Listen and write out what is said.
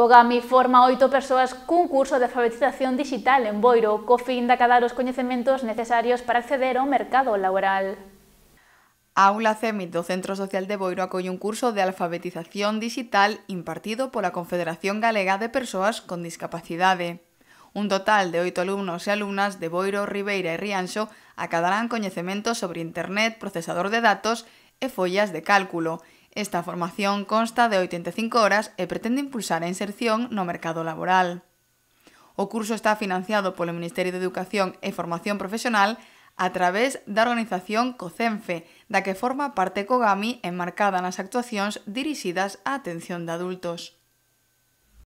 Cogami forma oito persoas cun curso de alfabetización digital en Boiro co fin de acadar os coñecementos necesarios para acceder ao mercado laboral. A aula CEMIT do Centro Social de Boiro acolle un curso de alfabetización digital impartido pola Confederación Galega de Persoas con Discapacidade. Un total de oito alumnos e alumnas de Boiro, Ribeira e Rianxo acadarán coñecementos sobre Internet, procesador de datos e follas de cálculo, Esta formación consta de 85 horas e pretende impulsar a inserción no mercado laboral. O curso está financiado polo Ministerio de Educación e Formación Profesional a través da organización COCENFE, da que forma parte COGAMI enmarcada nas actuacións dirixidas á atención de adultos.